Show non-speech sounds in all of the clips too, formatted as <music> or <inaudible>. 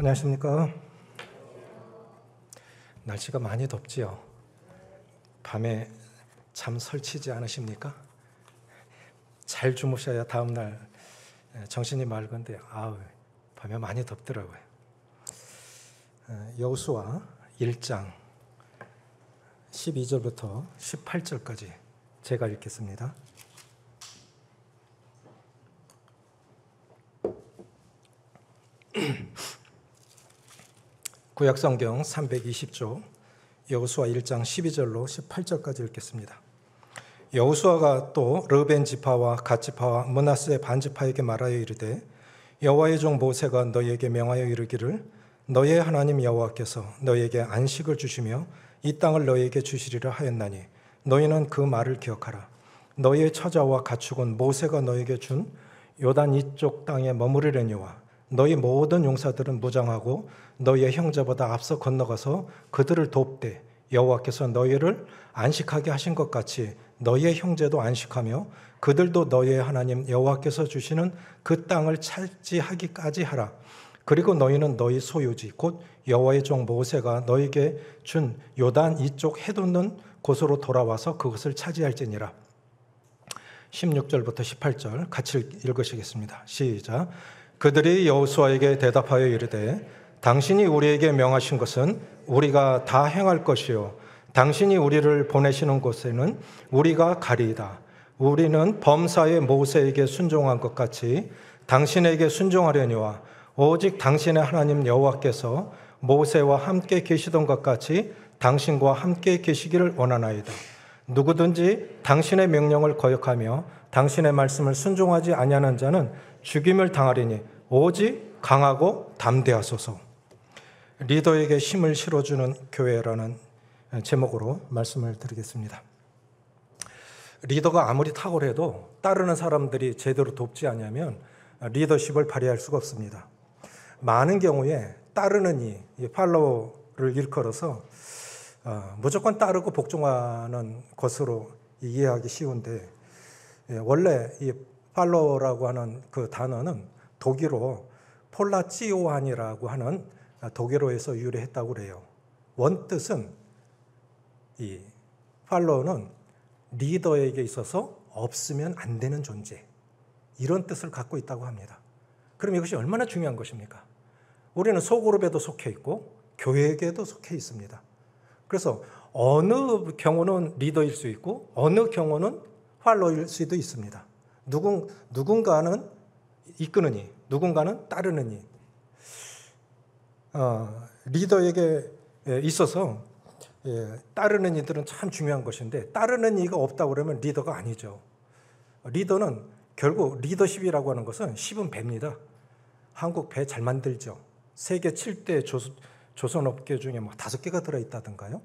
안녕하십니까. 날씨가 많이 덥지요. 밤에 잠 설치지 않으십니까? 잘 주무셔야 다음날 예, 정신이 맑은데 아우 밤에 많이 덥더라고요. 어, 여수와 1장 12절부터 18절까지 제가 읽겠습니다. 구약성경 320조 여호수아 1장 12절로 18절까지 읽겠습니다. 여호수아가 또 르벤 지파와 갓 지파와 므낫세 반 지파에게 말하여 이르되 여호와의 종 모세가 너희에게 명하여 이르기를 너희의 하나님 여호와께서 너희에게 안식을 주시며 이 땅을 너희에게 주시리라 하였나니 너희는 그 말을 기억하라 너희의 처자와 가축은 모세가 너희에게 준 요단 이쪽 땅에 머무르려니와 너희 모든 용사들은 무장하고 너희의 형제보다 앞서 건너가서 그들을 돕되 여호와께서 너희를 안식하게 하신 것 같이 너희의 형제도 안식하며 그들도 너희의 하나님 여호와께서 주시는 그 땅을 찰지하기까지 하라. 그리고 너희는 너희 소유지 곧 여호와의 종 모세가 너희에게 준 요단 이쪽 해돋는 곳으로 돌아와서 그것을 차지할지니라. 16절부터 18절 같이 읽으시겠습니다. 시작. 그들이 여호수아에게 대답하여 이르되 당신이 우리에게 명하신 것은 우리가 다 행할 것이요 당신이 우리를 보내시는 곳에는 우리가 가리이다. 우리는 범사의 모세에게 순종한 것 같이 당신에게 순종하려니와 오직 당신의 하나님 여호와께서 모세와 함께 계시던 것 같이 당신과 함께 계시기를 원하나이다. 누구든지 당신의 명령을 거역하며 당신의 말씀을 순종하지 아니하는 자는 죽임을 당하리니 오직 강하고 담대하소서. 리더에게 힘을 실어주는 교회라는 제목으로 말씀을 드리겠습니다. 리더가 아무리 탁월해도 따르는 사람들이 제대로 돕지 않으면 리더십을 발휘할 수가 없습니다. 많은 경우에 따르는 이, 팔로우를 일컬어서 어, 무조건 따르고 복종하는 것으로 이해하기 쉬운데 예, 원래 이 팔로라고 하는 그 단어는 독일어 폴라치오안이라고 하는 아, 독일어에서 유래했다고 그래요. 원뜻은 이 팔로우는 리더에게 있어서 없으면 안 되는 존재 이런 뜻을 갖고 있다고 합니다. 그럼 이것이 얼마나 중요한 것입니까? 우리는 소그룹에도 속해 있고 교회에게도 속해 있습니다. 그래서 어느 경우는 리더일 수 있고 어느 경우는 팔로일 수도 있습니다. 누군, 누군가는 이끄느니, 누군가는 따르느니. 어, 리더에게 예, 있어서 예, 따르는 이들은 참 중요한 것인데 따르는 이가 없다 그러면 리더가 아니죠. 리더는 결국 리더십이라고 하는 것은 10은 배입니다. 한국 배 잘 만들죠. 세계 7대 조선 업계 중에 막다 뭐 개가 들어있다든가요.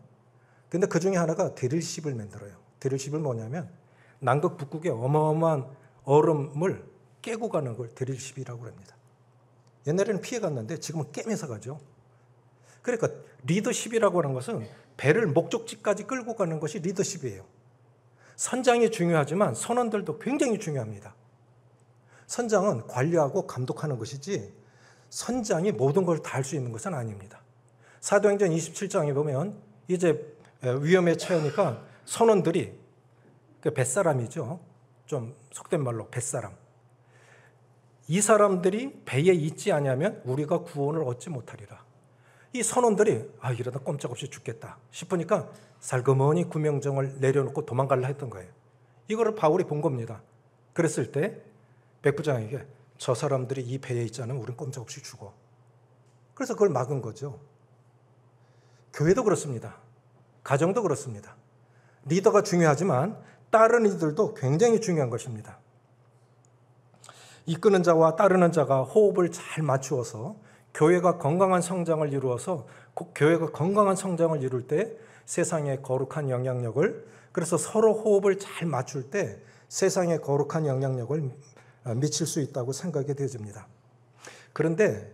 근데 그 중에 하나가 드릴십을 만들어요. 드릴십을 뭐냐면 남극 북극의 어마어마한 얼음을 깨고 가는 걸 드릴십이라고 합니다. 옛날에는 피해 갔는데 지금은 깨면서 가죠. 그러니까 리더십이라고 하는 것은 배를 목적지까지 끌고 가는 것이 리더십이에요. 선장이 중요하지만 선원들도 굉장히 중요합니다. 선장은 관리하고 감독하는 것이지 선장이 모든 걸 다 할 수 있는 것은 아닙니다. 사도행전 27장에 보면 이제 위험에 처하니까 선원들이 그 뱃사람이죠. 좀 속된 말로 뱃사람. 이 사람들이 배에 있지 않으면 우리가 구원을 얻지 못하리라. 이 선원들이 아 이러다 꼼짝없이 죽겠다 싶으니까 살그머니 구명정을 내려놓고 도망갈라 했던 거예요. 이거를 바울이 본 겁니다. 그랬을 때 백부장에게 저 사람들이 이 배에 있지 않으면 우린 꼼짝없이 죽어. 그래서 그걸 막은 거죠. 교회도 그렇습니다. 가정도 그렇습니다. 리더가 중요하지만 따르는 이들도 굉장히 중요한 것입니다. 이끄는 자와 따르는 자가 호흡을 잘 맞추어서 교회가 건강한 성장을 이루어서 교회가 건강한 성장을 이룰 때 세상의 거룩한 영향력을 그래서 서로 호흡을 잘 맞출 때 세상의 거룩한 영향력을 어, 미칠 수 있다고 생각이 되어집니다. 그런데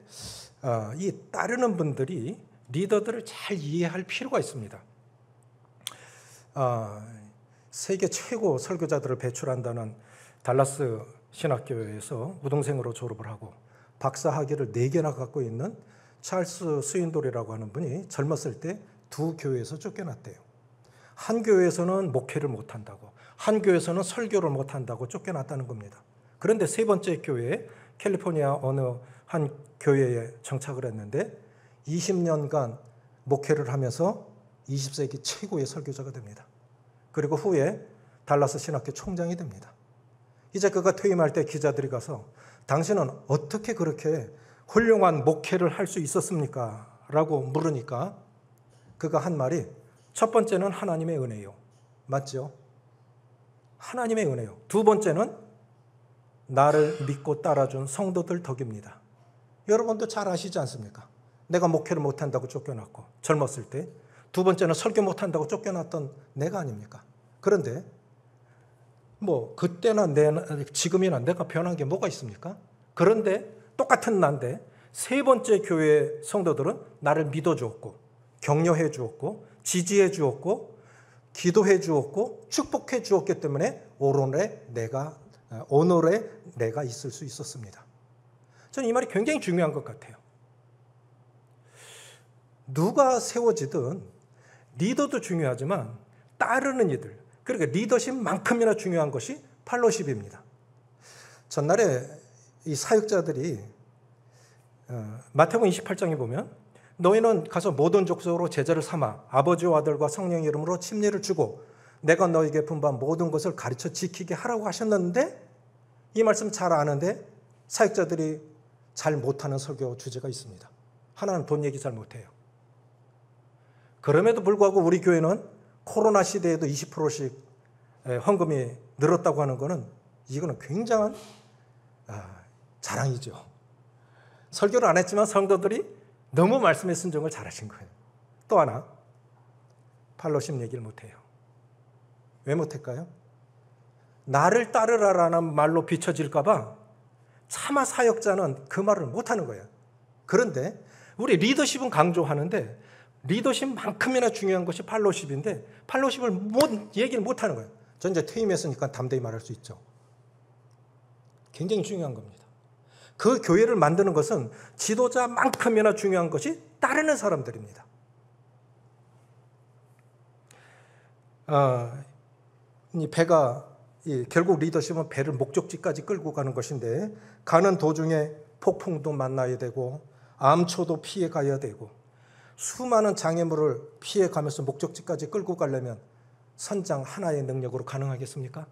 어, 이 따르는 분들이 리더들을 잘 이해할 필요가 있습니다. 어, 세계 최고 설교자들을 배출한다는 달라스 신학교에서 우등생으로 졸업을 하고 박사 학위를 네개나 갖고 있는 찰스 스윈돌이라고 하는 분이 젊었을 때 두 교회에서 쫓겨났대요. 한 교회에서는 목회를 못한다고 한 교회에서는 설교를 못한다고 쫓겨났다는 겁니다. 그런데 세 번째 교회에 캘리포니아 어느 한 교회에 정착을 했는데 20년간 목회를 하면서 20세기 최고의 설교자가 됩니다. 그리고 후에 달라스 신학교 총장이 됩니다. 이제 그가 퇴임할 때 기자들이 가서 당신은 어떻게 그렇게 훌륭한 목회를 할 수 있었습니까? 라고 물으니까 그가 한 말이 첫 번째는 하나님의 은혜요. 맞죠? 하나님의 은혜요. 두 번째는 나를 믿고 따라준 성도들 덕입니다. 여러분도 잘 아시지 않습니까? 내가 목회를 못한다고 쫓겨났고 젊었을 때 두 번째는 설교 못한다고 쫓겨났던 내가 아닙니까? 그런데 뭐 그때나 내 지금이나 내가 변한 게 뭐가 있습니까? 그런데 똑같은 난데 세 번째 교회 성도들은 나를 믿어 주었고 격려해 주었고 지지해 주었고 기도해 주었고 축복해 주었기 때문에 오늘에 내가 오늘에 내가 있을 수 있었습니다. 저는 이 말이 굉장히 중요한 것 같아요. 누가 세워지든 리더도 중요하지만 따르는 이들, 그러니까 리더십만큼이나 중요한 것이 팔로십입니다. 전날에 이 사역자들이 어, 마태복음 28장에 보면 너희는 가서 모든 족속으로 제자를 삼아 아버지와 아들과 성령 이름으로 침례를 주고 내가 너에게 분반 모든 것을 가르쳐 지키게 하라고 하셨는데 이 말씀 잘 아는데 사역자들이 잘 못하는 설교 주제가 있습니다. 하나는 돈 얘기 잘 못해요. 그럼에도 불구하고 우리 교회는 코로나 시대에도 20%씩 예, 헌금이 늘었다고 하는 것은 이거는 굉장한 아, 자랑이죠. 설교를 안 했지만 성도들이 너무 말씀의 순종을 잘하신 거예요. 또 하나 팔로심 얘기를 못해요. 왜 못할까요? 나를 따르라라는 말로 비춰질까봐 차마 사역자는 그 말을 못하는 거예요. 그런데 우리 리더십은 강조하는데 리더십만큼이나 중요한 것이 팔로십인데 팔로십을 못 얘기를 못 하는 거예요. 전 이제 퇴임했으니까 담대히 말할 수 있죠. 굉장히 중요한 겁니다. 그 교회를 만드는 것은 지도자만큼이나 중요한 것이 따르는 사람들입니다. 아, 이 배가 이 결국 리더십은 배를 목적지까지 끌고 가는 것인데 가는 도중에 폭풍도 만나야 되고 암초도 피해 가야 되고 수많은 장애물을 피해가면서 목적지까지 끌고 가려면 선장 하나의 능력으로 가능하겠습니까?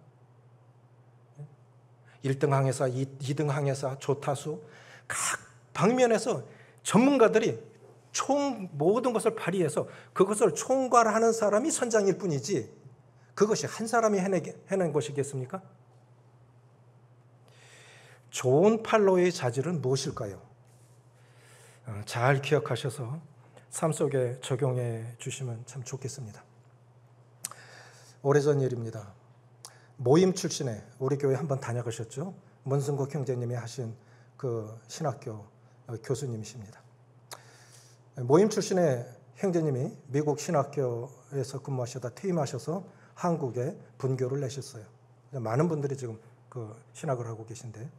1등 항해사, 2등 항해사, 조타수 각 방면에서 전문가들이 총 모든 것을 발휘해서 그것을 총괄하는 사람이 선장일 뿐이지 그것이 한 사람이 해내게, 해낸 것이겠습니까? 좋은 팔로의 자질은 무엇일까요? 어, 잘 기억하셔서 삶 속에 적용해 주시면 참 좋겠습니다. 오래전 일입니다. 모임 출신의 우리 교회 한번 다녀가셨죠? 문승국 형제님이 하신 그 신학교 교수님이십니다. 모임 출신의 형제님이 미국 신학교에서 근무하시다 퇴임하셔서 한국에 분교를 내셨어요. 많은 분들이 지금 그 신학을 하고 계신데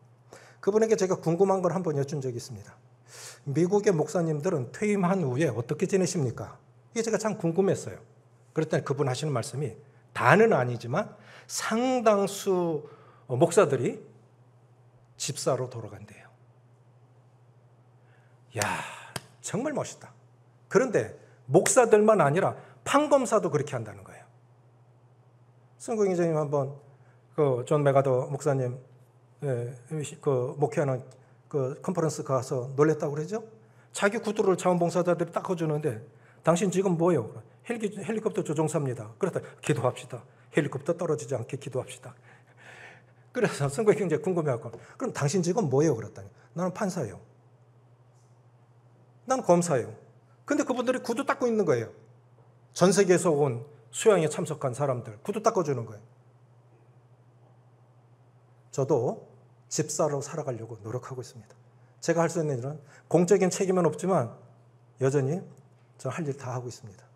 그분에게 제가 궁금한 걸 한번 여쭌 적이 있습니다. 미국의 목사님들은 퇴임한 후에 어떻게 지내십니까? 이게 제가 참 궁금했어요. 그랬더니 그분 하시는 말씀이 다는 아니지만 상당수 목사들이 집사로 돌아간대요. 야, 정말 멋있다. 그런데 목사들만 아니라 판검사도 그렇게 한다는 거예요. 승국인장님 한번 그존 메가더 목사님 예, 그 목회하는 그 컨퍼런스 가서 놀랬다고 그러죠? 자기 구두를 자원봉사자들이 닦아주는데 당신 지금 뭐예요? 헬기, 헬리콥터 조종사입니다. 그렇다. 기도합시다. 헬리콥터 떨어지지 않게 기도합시다. <laughs> 그래서 선거에 굉장히 궁금해갖고 그럼 당신 지금 뭐예요? 그랬더니 나는 판사예요. 난 검사예요. 근데 그분들이 구두 닦고 있는 거예요. 전 세계에서 온 수양에 참석한 사람들 구두 닦아주는 거예요. 저도 집사로 살아가려고 노력하고 있습니다. 제가 할 수 있는 일은 공적인 책임은 없지만 여전히 저 할 일 다 하고 있습니다.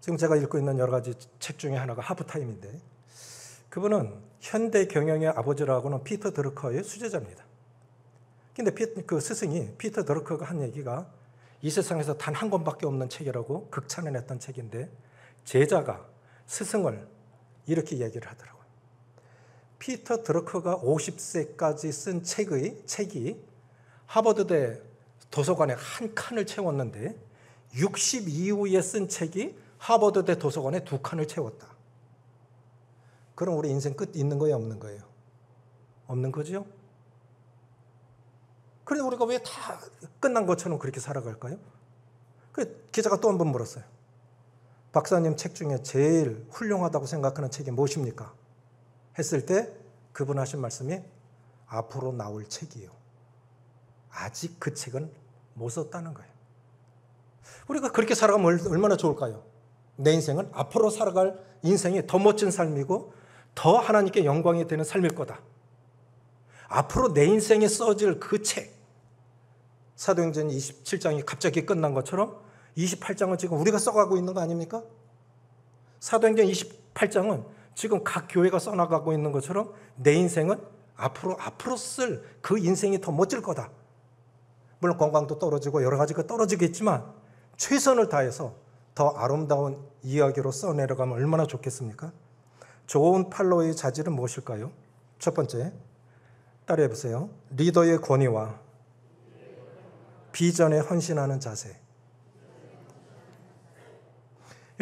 지금 제가 읽고 있는 여러 가지 책 중에 하나가 하프타임인데 그분은 현대 경영의 아버지라고는 피터 드루커의 수제자입니다. 근데 피, 그 스승이 피터 드루커가 한 얘기가 이 세상에서 단 한 권밖에 없는 책이라고 극찬을 했던 책인데 제자가 스승을 이렇게 얘기를 하더라고요. 피터 드러커가 50세까지 쓴 책의 책이 하버드대 도서관에 한 칸을 채웠는데 60 이후에 쓴 책이 하버드대 도서관에 두 칸을 채웠다. 그럼 우리 인생 끝 있는 거예요, 없는 거예요? 없는 거죠? 그런데 우리가 왜 다 끝난 것처럼 그렇게 살아갈까요? 그 기자가 또 한 번 물었어요. 박사님 책 중에 제일 훌륭하다고 생각하는 책이 무엇입니까? 했을 때 그분 하신 말씀이 앞으로 나올 책이요. 아직 그 책은 못 썼다는 거예요. 우리가 그렇게 살아가면 얼마나 좋을까요? 내 인생은 앞으로 살아갈 인생이 더 멋진 삶이고 더 하나님께 영광이 되는 삶일 거다. 앞으로 내 인생에 써질 그 책, 사도행전 27장이 갑자기 끝난 것처럼 28장은 지금 우리가 써가고 있는 거 아닙니까? 사도행전 28장은 지금 각 교회가 써나가고 있는 것처럼 내 인생은 앞으로 앞으로 쓸 그 인생이 더 멋질 거다. 물론 건강도 떨어지고 여러 가지가 떨어지겠지만 최선을 다해서 더 아름다운 이야기로 써내려가면 얼마나 좋겠습니까? 좋은 팔로의 자질은 무엇일까요? 첫 번째, 따라해 보세요. 리더의 권위와 비전에 헌신하는 자세.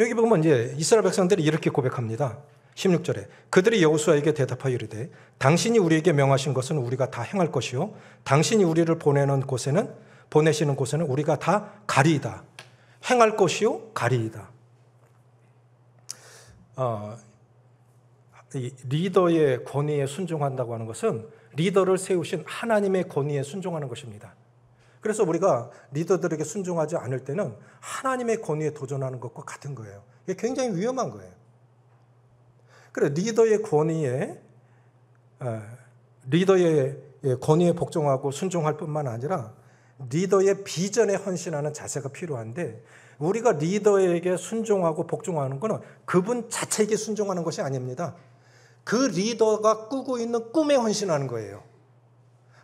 여기 보면 이제 이스라엘 백성들이 이렇게 고백합니다. 16절에 그들이 여호수아에게 대답하여 이르되 당신이 우리에게 명하신 것은 우리가 다 행할 것이요 당신이 우리를 보내는 곳에는 보내시는 곳에는 우리가 다 가리이다. 행할 것이요 가리이다. 어, 리더의 권위에 순종한다고 하는 것은 리더를 세우신 하나님의 권위에 순종하는 것입니다. 그래서 우리가 리더들에게 순종하지 않을 때는 하나님의 권위에 도전하는 것과 같은 거예요. 이게 굉장히 위험한 거예요. 그래 리더의 권위에 어, 리더의 권위에 복종하고 순종할 뿐만 아니라 리더의 비전에 헌신하는 자세가 필요한데 우리가 리더에게 순종하고 복종하는 것은 그분 자체에게 순종하는 것이 아닙니다. 그 리더가 꾸고 있는 꿈에 헌신하는 거예요.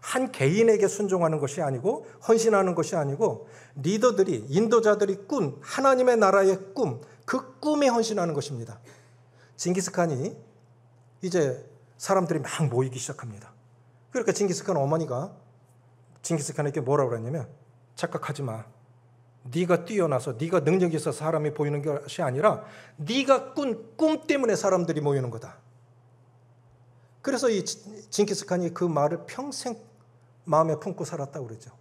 한 개인에게 순종하는 것이 아니고 헌신하는 것이 아니고 리더들이 인도자들이 꾼 하나님의 나라의 꿈 그 꿈에 헌신하는 것입니다. 징기스칸이 이제 사람들이 막 모이기 시작합니다. 그러니까 징기스칸 어머니가 징기스칸에게 뭐라고 그랬냐면 착각하지 마. 네가 뛰어나서 네가 능력이 있어 사람이 보이는 것이 아니라 네가 꾼 꿈 때문에 사람들이 모이는 거다. 그래서 이 징기스칸이 그 말을 평생 마음에 품고 살았다고 그러죠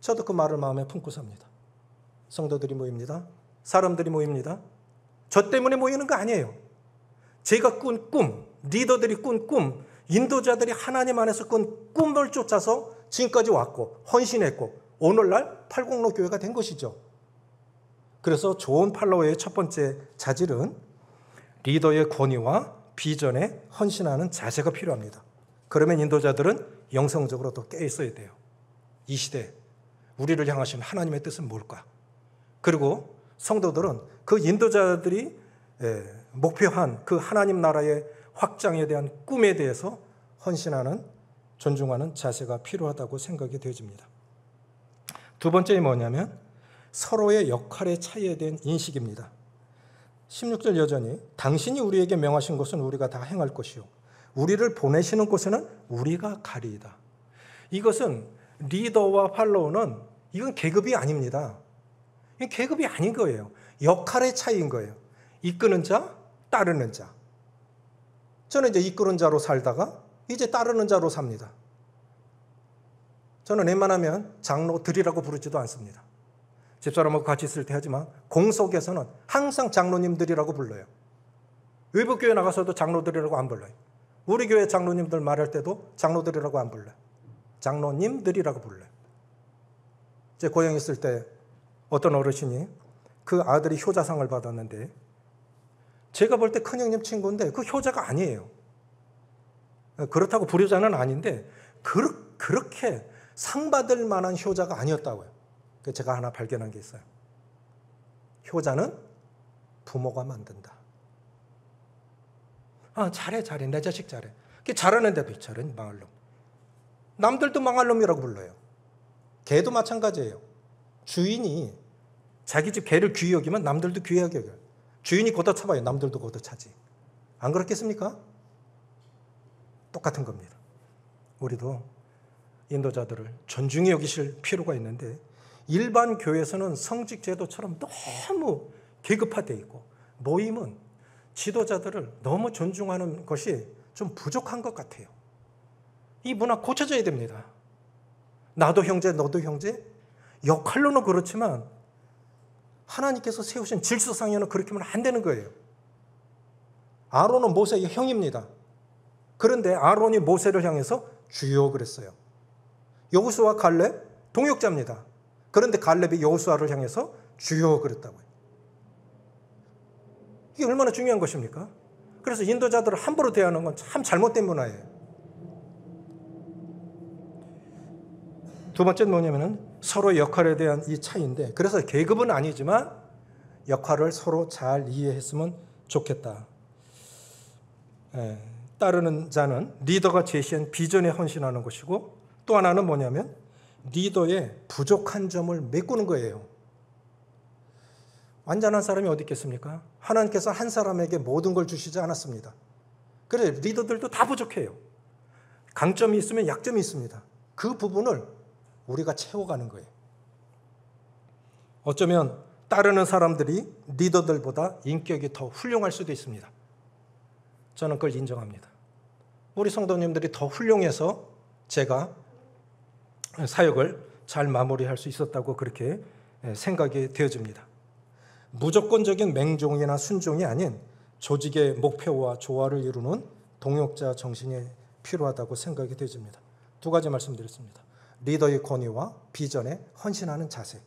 저도 그 말을 마음에 품고 삽니다. 성도들이 모입니다. 사람들이 모입니다. 저 때문에 모이는 거 아니에요. 제가 꾼 꿈, 리더들이 꾼 꿈, 인도자들이 하나님 안에서 꾼 꿈을 쫓아서 지금까지 왔고 헌신했고 오늘날 팔공로 교회가 된 것이죠. 그래서 좋은 팔로워의 첫 번째 자질은 리더의 권위와 비전에 헌신하는 자세가 필요합니다. 그러면 인도자들은 영성적으로 또깨 있어야 돼요. 이 시대 우리를 향하신 하나님의 뜻은 뭘까? 그리고 성도들은 그 인도자들이 예, 목표한 그 하나님 나라의 확장에 대한 꿈에 대해서 헌신하는 존중하는 자세가 필요하다고 생각이 되어집니다. 두 번째는 뭐냐면 서로의 역할의 차이에 대한 인식입니다. 16절 여전히 당신이 우리에게 명하신 것은 우리가 다 행할 것이요 우리를 보내시는 곳에는 우리가 가리이다. 이것은 리더와 팔로우는 이건 계급이 아닙니다. 계급이 아닌 거예요. 역할의 차이인 거예요. 이끄는 자, 따르는 자. 저는 이제 이끄는 자로 살다가 이제 따르는 자로 삽니다. 저는 웬만하면 장로들이라고 부르지도 않습니다. 집사람하고 같이 있을 때 하지만 공석에서는 항상 장로님들이라고 불러요. 외부교회 나가서도 장로들이라고 안 불러요. 우리 교회 장로님들 말할 때도 장로들이라고 안 불러. 장로님들이라고 불러. 제 고향에 있을 때 어떤 어르신이 그 아들이 효자상을 받았는데 제가 볼 때 큰형님 친구인데 그 효자가 아니에요. 그렇다고 불효자는 아닌데 그, 그렇게 상 받을 만한 효자가 아니었다고요. 제가 하나 발견한 게 있어요. 효자는 부모가 만든다. 아, 잘해, 잘해. 내 자식 잘해. 그 잘하는데도 잘은 망할 놈. 남들도 망할 놈이라고 불러요. 개도 마찬가지예요. 주인이 자기 집 개를 귀히 여기면 남들도 귀하게 여겨요. 주인이 걷어차봐요. 남들도 걷어차지. 안 그렇겠습니까? 똑같은 겁니다. 우리도 인도자들을 존중히 여기실 필요가 있는데 일반 교회에서는 성직제도처럼 너무 계급화되어 있고 모임은 지도자들을 너무 존중하는 것이 좀 부족한 것 같아요. 이 문화 고쳐져야 됩니다. 나도 형제, 너도 형제. 역할로는 그렇지만 하나님께서 세우신 질서상에는 그렇게 하안 되는 거예요. 아론은 모세의 형입니다. 그런데 아론이 모세를 향해서 주요 그랬어요. 여호수와 갈렙 동역자입니다. 그런데 갈렙이 여호수아를 향해서 주요 그랬다고요. 이게 얼마나 중요한 것입니까? 그래서 인도자들을 함부로 대하는 건 참 잘못된 문화예요. 두 번째는 뭐냐면은 서로 역할에 대한 이 차이인데 그래서 계급은 아니지만 역할을 서로 잘 이해했으면 좋겠다. 에, 예, 따르는 자는 리더가 제시한 비전에 헌신하는 것이고 또 하나는 뭐냐면 리더의 부족한 점을 메꾸는 거예요. 완전한 사람이 어디 있겠습니까? 하나님께서 한 사람에게 모든 걸 주시지 않았습니다. 그래 리더들도 다 부족해요. 강점이 있으면 약점이 있습니다. 그 부분을 우리가 채워가는 거예요. 어쩌면 따르는 사람들이 리더들보다 인격이 더 훌륭할 수도 있습니다. 저는 그걸 인정합니다. 우리 성도님들이 더 훌륭해서 제가 사역을 잘 마무리할 수 있었다고 그렇게 생각이 되어집니다. 무조건적인 맹종이나 순종이 아닌 조직의 목표와 조화를 이루는 동역자 정신이 필요하다고 생각이 되집니다. 두 가지 말씀드렸습니다. 리더의 권위와 비전에 헌신하는 자세.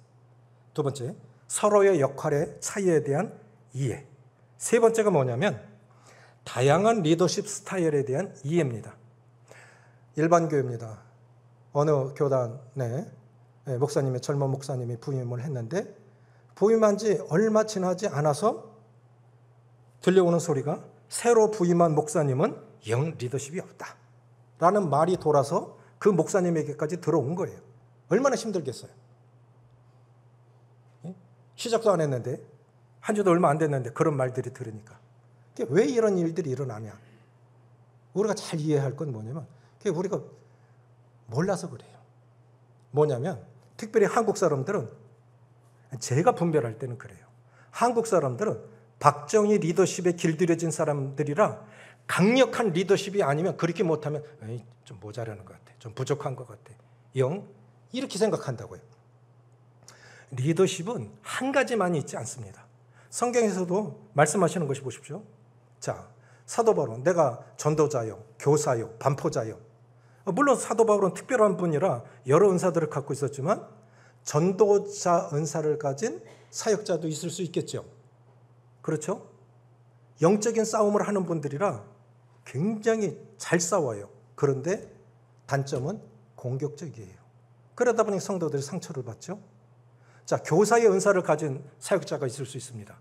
두 번째, 서로의 역할의 차이에 대한 이해. 세 번째가 뭐냐면 다양한 리더십 스타일에 대한 이해입니다. 일반 교회입니다. 어느 교단에 예, 목사님의 젊은 목사님이 부임을 했는데 부임한 지 얼마 지나지 않아서 들려오는 소리가 새로 부임한 목사님은 영 리더십이 없다. 라는 말이 돌아서 그 목사님에게까지 들어온 거예요. 얼마나 힘들겠어요. 예? 시작도 안 했는데, 한 주도 얼마 안 됐는데 그런 말들이 들으니까. 왜 이런 일들이 일어나냐. 우리가 잘 이해할 건 뭐냐면, 그게 우리가 몰라서 그래요. 뭐냐면, 특별히 한국 사람들은 제가 분별할 때는 그래요. 한국 사람들은 박정희 리더십에 길들여진 사람들이라 강력한 리더십이 아니면 그렇게 못하면 좀 모자라는 것 같아. 좀 부족한 것 같아. 영 이렇게 생각한다고요. 리더십은 한 가지만 있지 않습니다. 성경에서도 말씀하시는 것이 보십시오. 자, 사도 바울은 내가 전도자요, 교사요, 반포자요. 물론 사도 바울은 특별한 분이라 여러 은사들을 갖고 있었지만 전도자 은사를 가진 사역자도 있을 수 있겠죠. 그렇죠? 영적인 싸움을 하는 분들이라 굉장히 잘 싸워요. 그런데 단점은 공격적이에요. 그러다 보니 성도들이 상처를 받죠. 자, 교사의 은사를 가진 사역자가 있을 수 있습니다.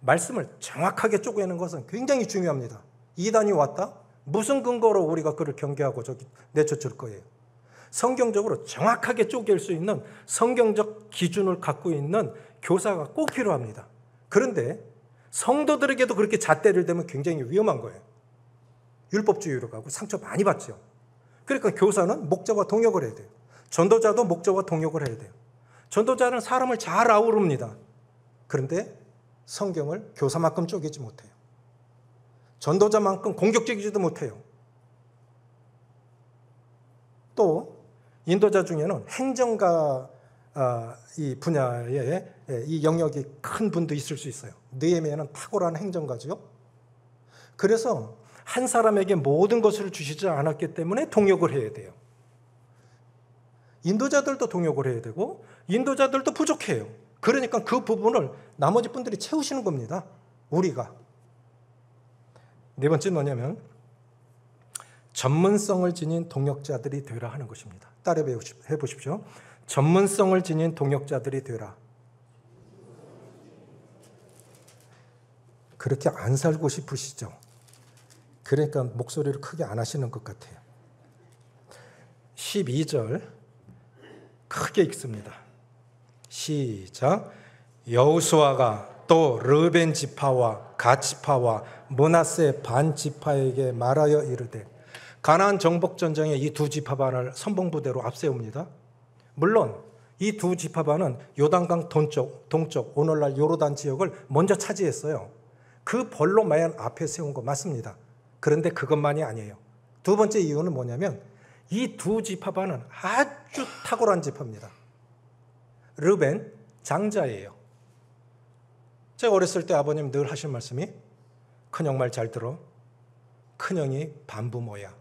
말씀을 정확하게 쪼개는 것은 굉장히 중요합니다. 이단이 왔다? 무슨 근거로 우리가 그를 경계하고 저기 내쫓을 거예요? 성경적으로 정확하게 쪼갤 수 있는 성경적 기준을 갖고 있는 교사가 꼭 필요합니다. 그런데 성도들에게도 그렇게 잣대를 대면 굉장히 위험한 거예요. 율법주의로 가고 상처 많이 받죠. 그러니까 교사는 목자와 동역을 해야 돼요. 전도자도 목자와 동역을 해야 돼요. 전도자는 사람을 잘 아우릅니다. 그런데 성경을 교사만큼 쪼개지 못해요. 전도자만큼 공격적이지도 못해요. 또 인도자 중에는 행정가 아, 이 분야에 이 영역이 큰 분도 있을 수 있어요. 느헤미야는 탁월한 행정가지 그래서 한 사람에게 모든 것을 주시지 않았기 때문에 동역을 해야 돼요. 인도자들도 동역을 해야 되고 인도자들도 부족해요. 그러니까 그 부분을 나머지 분들이 채우시는 겁니다. 우리가. 네 번째 뭐냐면 전문성을 지닌 동역자들이 되라 하는 것입니다. 따라 해 보십시오. 전문성을 지닌 동역자들이 되라. 그렇게 안 살고 싶으시죠? 그러니까 목소리를 크게 안 하시는 것 같아요. 12절 크게 읽습니다. 시작. 여우수아가 또 르벤 지파와 갓 지파와 모나세 반 지파에게 말하여 이르되 가나안 정복 전쟁에 이두 지파반을 선봉부대로 앞세웁니다. 물론 이 두 지파반은 요단강 동쪽, 동쪽 오늘날 요로단 지역을 먼저 차지했어요. 그 벌로 마연 앞에 세운 거 맞습니다. 그런데 그것만이 아니에요. 두 번째 이유는 뭐냐면 이 두 지파반은 아주 탁월한 지파입니다. 르벤 장자예요. 제가 어렸을 때 아버님 늘 하신 말씀이 큰형 말 잘 들어. 큰형이 반부모야.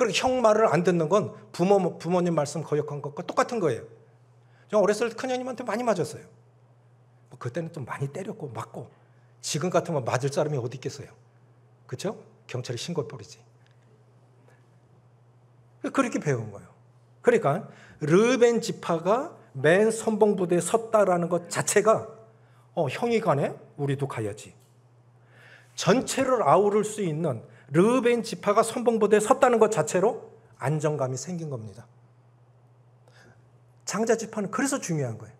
그리고 형 말을 안 듣는 건 부모, 부모님 말씀 거역한 것과 똑같은 거예요. 저 어렸을 때 큰형님한테 많이 맞았어요. 뭐 그때는 좀 많이 때렸고 맞고 지금 같으면 맞을 사람이 어디 있겠어요. 그렇죠? 경찰에 신고버리지 그렇게 배운 거예요. 그러니까 르벤 지파가 맨 선봉부대에 섰다라는 것 자체가 어, 형이 가네? 우리도 가야지. 전체를 아우를 수 있는 르벤 지파가 선봉부대에 섰다는 것 자체로 안정감이 생긴 겁니다. 장자 지파는 그래서 중요한 거예요.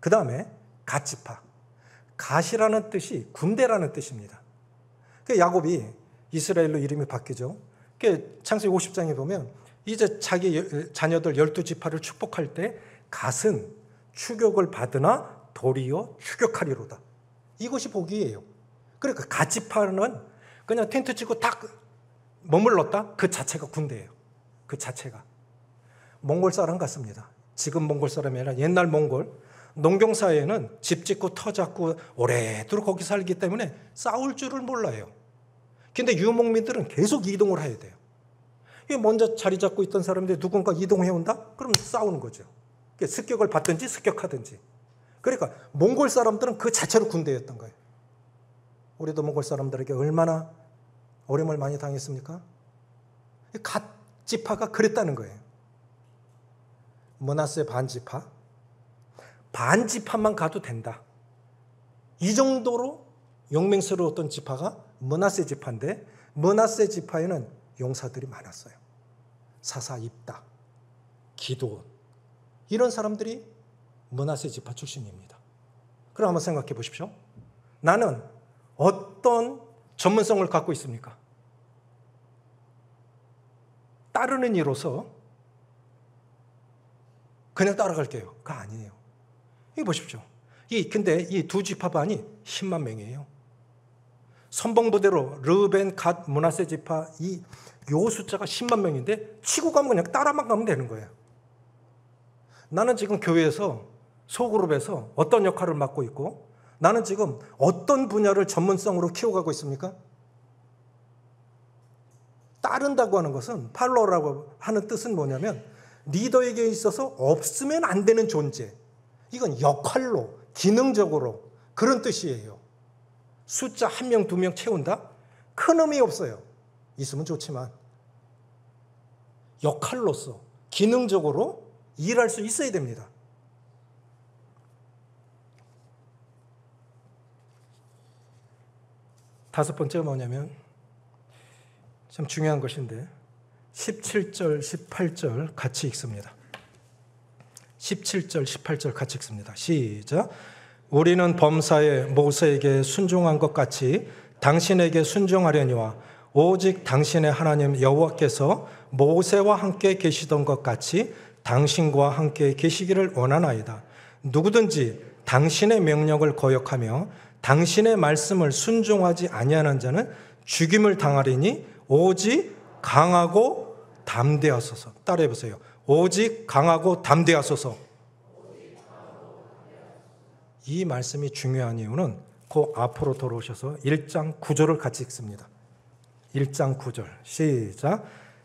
그 다음에 갓 지파. 갓이라는 뜻이 군대라는 뜻입니다. 그 야곱이 이스라엘로 이름이 바뀌죠. 그 창세기 50장에 보면 이제 자기 자녀들 12지파를 축복할 때 갓은 추격을 받으나 도리어 추격하리로다. 이것이 복이에요. 그러니까 갓지파는 그냥 텐트 치고 딱 머물렀다? 그 자체가 군대예요. 그 자체가. 몽골 사람 같습니다. 지금 몽골 사람이 아니라 옛날 몽골. 농경사회는집 짓고 터 잡고 오래도록 거기 살기 때문에 싸울 줄을 몰라요. 근데 유목민들은 계속 이동을 해야 돼요. 먼저 자리 잡고 있던 사람들이 누군가 이동해온다? 그럼 싸우는 거죠. 습격을 받든지 습격하든지. 그러니까 몽골 사람들은 그 자체로 군대였던 거예요. 우리도 먹을 사람들에게 얼마나 어려움을 많이 당했습니까? 갓 지파가 그랬다는 거예요. 문하세 반지파, 반지파만 가도 된다. 이 정도로 용맹스러웠던 지파가 문하세 지파인데 문하세 지파에는 용사들이 많았어요. 사사 입다, 기도원 이런 사람들이 문하세 지파 출신입니다. 그럼 한번 생각해 보십시오. 나는 어떤 전문성을 갖고 있습니까? 따르는 이로서 그냥 따라갈게요.가 아니에요. 이 보십시오. 이 근데 이 두 지파반이 10만 명이에요. 선봉부대로 르벤, 갓, 문하세 지파 이요 숫자가 10만 명인데 치고 가면 그냥 따라만 가면 되는 거예요. 나는 지금 교회에서 소그룹에서 어떤 역할을 맡고 있고 나는 지금 어떤 분야를 전문성으로 키워가고 있습니까? 따른다고 하는 것은 팔로라고 하는 뜻은 뭐냐면 리더에게 있어서 없으면 안 되는 존재. 이건 역할로, 기능적으로 그런 뜻이에요. 숫자 한 명, 두 명 채운다? 큰 의미 없어요. 있으면 좋지만. 역할로서, 기능적으로 일할 수 있어야 됩니다. 다섯 번째가 뭐냐면 참 중요한 것인데 17절, 18절 같이 읽습니다. 17절, 18절 같이 읽습니다. 시작. 우리는 범사에 모세에게 순종한 것 같이 당신에게 순종하려니와 오직 당신의 하나님 여호와께서 모세와 함께 계시던 것 같이 당신과 함께 계시기를 원하나이다. 누구든지 당신의 명령을 거역하며 당신의 말씀을 순종하지 아니하는 자는 죽임을 당하리니 오직 강하고 담대하소서. 따라해 보세요. 오직 강하고 담대하소서. 이 말씀이 중요한 이유는 그 앞으로 돌아오셔서 1장 9절을 같이 읽습니다. 1장 9절. 시작.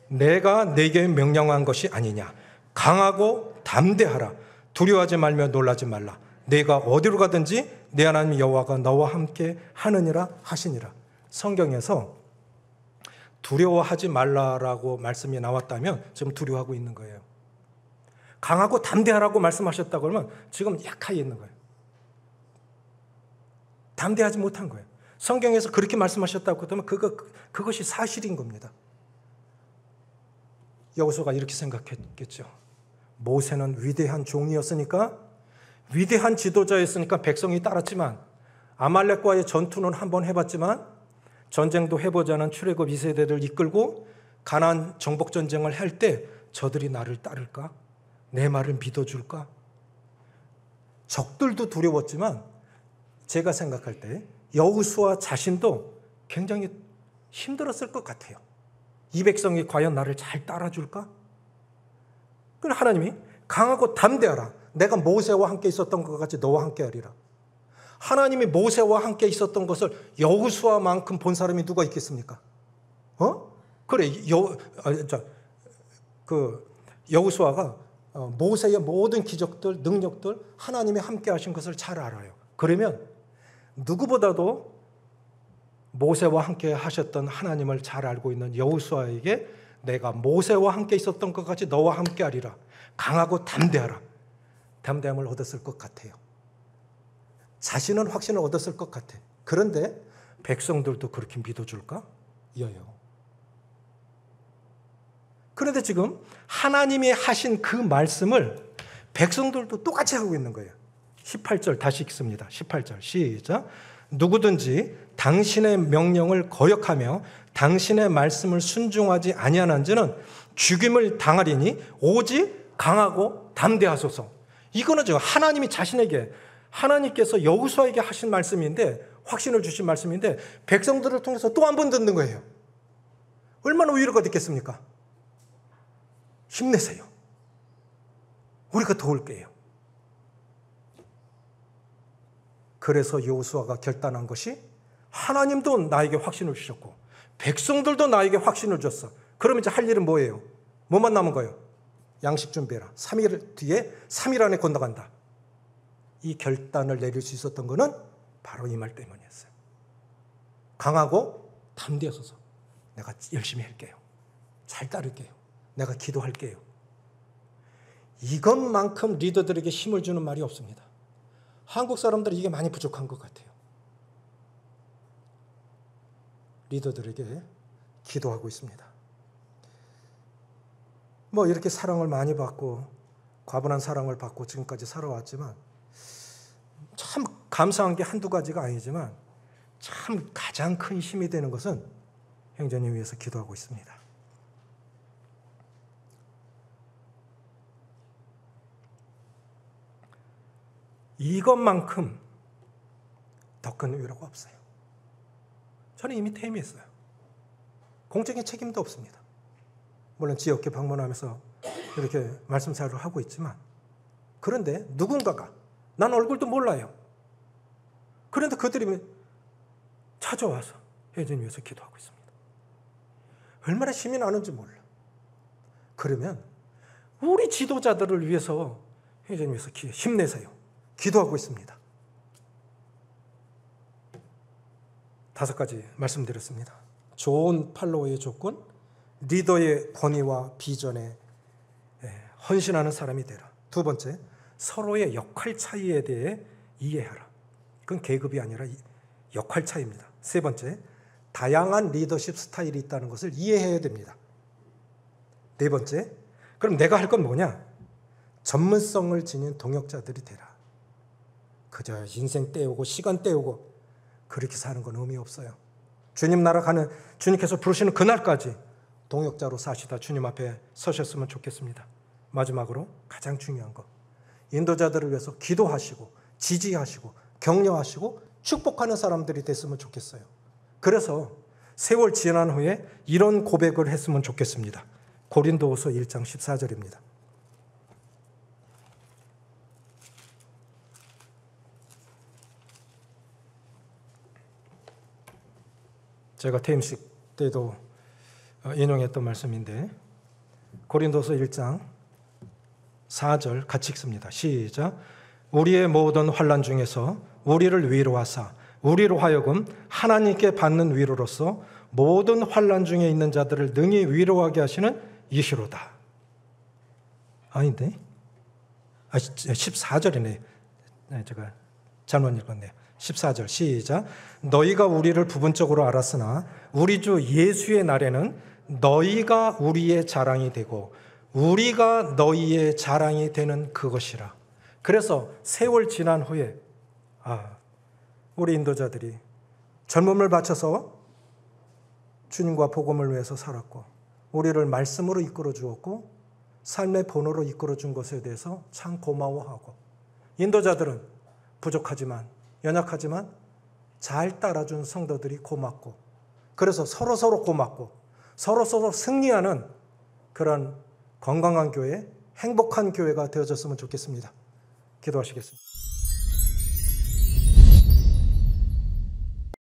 내가 네게 명령한 것이 아니냐. 강하고 담대하라. 두려워하지 말며 놀라지 말라. 내가 어디로 가든지 내 하나님 여호와가 너와 함께 하느니라 하시니라. 성경에서 두려워하지 말라라고 말씀이 나왔다면 지금 두려워하고 있는 거예요. 강하고 담대하라고 말씀하셨다고 러면 지금 약하게 있는 거예요. 담대하지 못한 거예요. 성경에서 그렇게 말씀하셨다고 하면 그거, 그것이 사실인 겁니다. 여호수가 이렇게 생각했겠죠. 모세는 위대한 종이었으니까 위대한 지도자였으니까 백성이 따랐지만 아말렉과의 전투는 한번 해봤지만 전쟁도 해보자는 출애굽 2세대를 이끌고 가난 정복 전쟁을 할 때 저들이 나를 따를까? 내 말을 믿어줄까? 적들도 두려웠지만 제가 생각할 때 여우수와 자신도 굉장히 힘들었을 것 같아요. 이 백성이 과연 나를 잘 따라줄까? 그럼 하나님이 강하고 담대하라. 내가 모세와 함께 있었던 것 같이 너와 함께 하리라. 하나님이 모세와 함께 있었던 것을 여우수아만큼 본 사람이 누가 있겠습니까? 어? 그래 여, 아, 자, 그 여우수아가 어, 모세의 모든 기적들, 능력들 하나님이 함께 하신 것을 잘 알아요. 그러면 누구보다도 모세와 함께 하셨던 하나님을 잘 알고 있는 여우수아에게 내가 모세와 함께 있었던 것 같이 너와 함께 하리라. 강하고 담대하라. 담대함을 얻었을 것 같아요. 자신은 확신을 얻었을 것 같아. 그런데 백성들도 그렇게 믿어줄까? 이어요. 그런데 지금 하나님이 하신 그 말씀을 백성들도 똑같이 하고 있는 거예요. 18절 다시 읽습니다. 18절 시작. 누구든지 당신의 명령을 거역하며 당신의 말씀을 순종하지 아니한한지는 죽임을 당하리니 오직 강하고 담대하소서. 이거는 지금 하나님이 자신에게 하나님께서 여우수아에게 하신 말씀인데 확신을 주신 말씀인데 백성들을 통해서 또 한 번 듣는 거예요. 얼마나 위로가 됐겠습니까? 힘내세요. 우리가 도울게요. 그래서 여우수아가 결단한 것이 하나님도 나에게 확신을 주셨고 백성들도 나에게 확신을 줬어. 그럼 이제 할 일은 뭐예요? 뭐만 남은 거예요? 양식 준비해라. 3일 뒤에 3일 안에 건너간다. 이 결단을 내릴 수 있었던 것은 바로 이 말 때문이었어요. 강하고 담대했어서 내가 열심히 할게요. 잘 따를게요. 내가 기도할게요. 이것만큼 리더들에게 힘을 주는 말이 없습니다. 한국 사람들 은 이게 많이 부족한 것 같아요. 리더들에게 기도하고 있습니다. 뭐 이렇게 사랑을 많이 받고 과분한 사랑을 받고 지금까지 살아왔지만 참 감사한 게 한두 가지가 아니지만 참 가장 큰 힘이 되는 것은 형제님 위해서 기도하고 있습니다. 이것만큼 더 큰 위로가 없어요. 저는 이미 퇴임했어요. 공적인 책임도 없습니다. 물론 지역회 방문하면서 이렇게 말씀 사를 하고 있지만 그런데 누군가가 난 얼굴도 몰라요. 그런데 그들이 찾아와서 혜진 위해서 기도하고 있습니다. 얼마나 힘이 나는지 몰라. 그러면 우리 지도자들을 위해서 혜진 위해서 힘내세요. 기도하고 있습니다. 다섯 가지 말씀드렸습니다. 좋은 팔로워의 조건, 리더의 권위와 비전에 예, 헌신하는 사람이 되라. 두 번째, 서로의 역할 차이에 대해 이해하라. 그건 계급이 아니라 역할 차이입니다. 세 번째, 다양한 리더십 스타일이 있다는 것을 이해해야 됩니다. 네 번째, 그럼 내가 할 건 뭐냐? 전문성을 지닌 동역자들이 되라. 그저 인생 때우고 시간 때우고 그렇게 사는 건 의미 없어요. 주님 나라 가는 주님께서 부르시는 그날까지 동역자로 사시다 주님 앞에 서셨으면 좋겠습니다. 마지막으로 가장 중요한 것. 인도자들을 위해서 기도하시고 지지하시고 격려하시고 축복하는 사람들이 됐으면 좋겠어요. 그래서 세월 지난 후에 이런 고백을 했으면 좋겠습니다. 고린도후서 1장 14절입니다. 제가 퇴임식 때도 어, 인용했던 말씀인데 고린도서 1장 4절 같이 읽습니다. 시작. 우리의 모든 환난 중에서 우리를 위로하사 우리로 하여금 하나님께 받는 위로로서 모든 환난 중에 있는 자들을 능히 위로하게 하시는 이시로다. 아닌데? 아, 14절이네. 아, 네, 제가 잘못 읽었네요. 14절 시작. 너희가 우리를 부분적으로 알았으나 우리 주 예수의 날에는 너희가 우리의 자랑이 되고 우리가 너희의 자랑이 되는 그것이라. 그래서 세월 지난 후에 아, 우리 인도자들이 젊음을 바쳐서 주님과 복음을 위해서 살았고 우리를 말씀으로 이끌어 주었고 삶의 번호로 이끌어 준 것에 대해서 참 고마워하고 인도자들은 부족하지만 연약하지만 잘 따라준 성도들이 고맙고 그래서 서로 서로 고맙고 서로 서로 승리하는 그런 건강한 교회, 행복한 교회가 되어졌으면 좋겠습니다. 기도하시겠습니다.